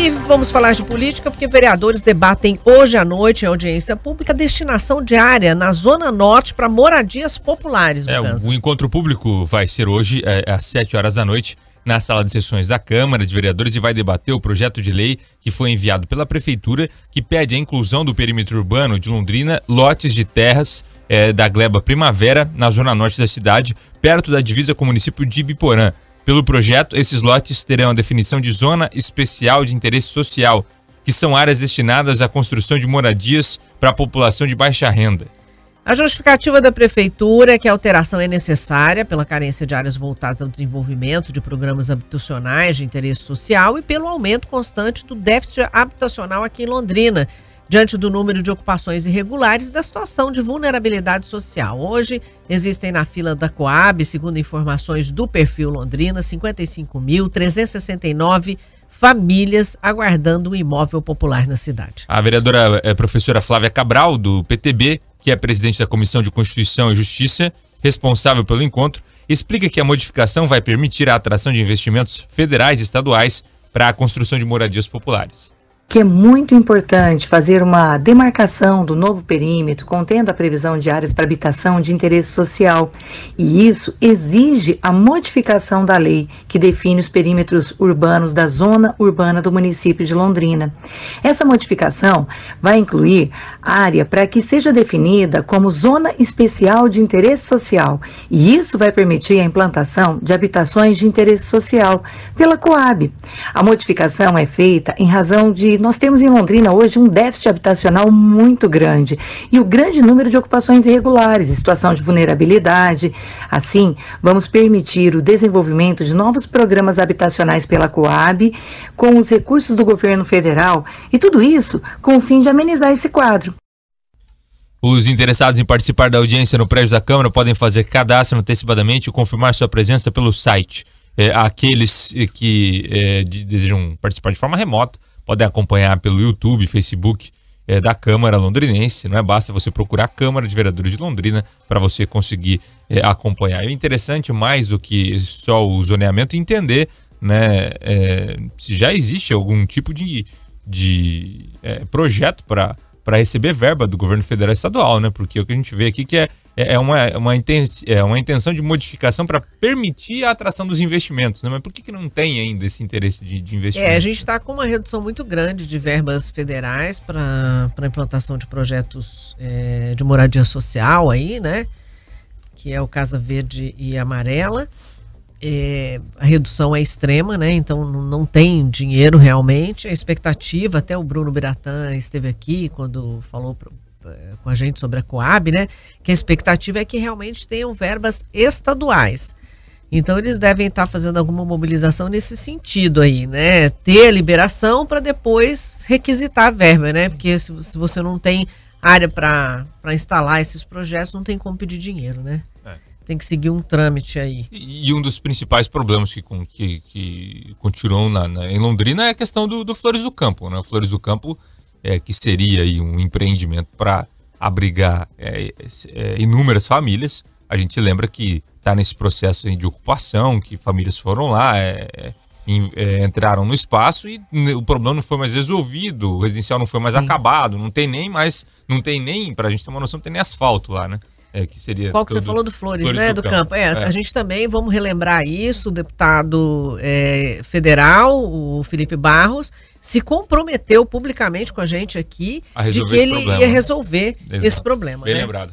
E vamos falar de política porque vereadores debatem hoje à noite em audiência pública destinação de área na Zona Norte para moradias populares. É, o, encontro público vai ser hoje é, às 7 horas da noite na sala de sessões da Câmara de Vereadores e vai debater o projeto de lei que foi enviado pela Prefeitura que pede a inclusão do perímetro urbano de Londrina, lotes de terras é, da Gleba Primavera na Zona Norte da cidade, perto da divisa com o município de Ibiporã. Pelo projeto, esses lotes terão a definição de Zona Especial de Interesse Social, que são áreas destinadas à construção de moradias para a população de baixa renda. A justificativa da prefeitura é que a alteração é necessária pela carência de áreas voltadas ao desenvolvimento de programas habitacionais de interesse social e pelo aumento constante do déficit habitacional aqui em Londrina diante do número de ocupações irregulares e da situação de vulnerabilidade social. Hoje, existem na fila da Coab, segundo informações do perfil Londrina, 55.369 famílias aguardando o um imóvel popular na cidade. A vereadora eh, professora Flávia Cabral, do PTB, que é presidente da Comissão de Constituição e Justiça, responsável pelo encontro, explica que a modificação vai permitir a atração de investimentos federais e estaduais para a construção de moradias populares que é muito importante fazer uma demarcação do novo perímetro contendo a previsão de áreas para habitação de interesse social, e isso exige a modificação da lei que define os perímetros urbanos da zona urbana do município de Londrina. Essa modificação vai incluir área para que seja definida como zona especial de interesse social, e isso vai permitir a implantação de habitações de interesse social pela Coab. A modificação é feita em razão de nós temos em Londrina hoje um déficit habitacional muito grande e o grande número de ocupações irregulares, situação de vulnerabilidade. Assim, vamos permitir o desenvolvimento de novos programas habitacionais pela Coab com os recursos do governo federal e tudo isso com o fim de amenizar esse quadro. Os interessados em participar da audiência no prédio da Câmara podem fazer cadastro antecipadamente e confirmar sua presença pelo site. É, aqueles eh, que é, desejam participar de forma remota podem acompanhar pelo YouTube, Facebook é, da Câmara Londrinense, não é? Basta você procurar a Câmara de Vereadores de Londrina para você conseguir é, acompanhar. E é o interessante, mais do que só o zoneamento, entender né, é, se já existe algum tipo de, de é, projeto para para receber verba do governo federal e estadual, né? Porque o que a gente vê aqui que é é, é uma, é uma, intenção, é uma intenção de modificação para permitir a atração dos investimentos, né? Mas por que, que não tem ainda esse interesse de, de investimento? É, a gente está com uma redução muito grande de verbas federais para implantação de projetos é, de moradia social aí, né? Que é o Casa Verde e Amarela. É, a redução é extrema, né? Então não tem dinheiro realmente. A expectativa, até o Bruno Biratã esteve aqui quando falou eh, com a gente sobre a Coab, né? Que a expectativa é que realmente tenham verbas estaduais. Então eles devem estar tá fazendo alguma mobilização nesse sentido aí, né? Ter a liberação para depois requisitar a verba, né? Porque se, se você não tem área para instalar esses projetos, não tem como pedir dinheiro, né? É. Tem que seguir um trâmite aí. E, e um dos principais problemas que, que, que continuam na, na, em Londrina é a questão do, do Flores do Campo, né? O Flores do Campo é, que seria aí um empreendimento para abrigar é, é, inúmeras famílias. A gente lembra que está nesse processo de ocupação, que famílias foram lá, é, é, é, entraram no espaço e o problema não foi mais resolvido, o residencial não foi mais Sim. acabado, não tem nem mais, não tem nem, para a gente ter uma noção, não tem nem asfalto lá, né? É, que seria Qual que você falou do Flores, Flores né? Do, do campo. campo. É, é, A gente também, vamos relembrar isso, o deputado é, federal, o Felipe Barros, se comprometeu publicamente com a gente aqui de que ele problema. ia né? resolver esse problema. Bem né? lembrado.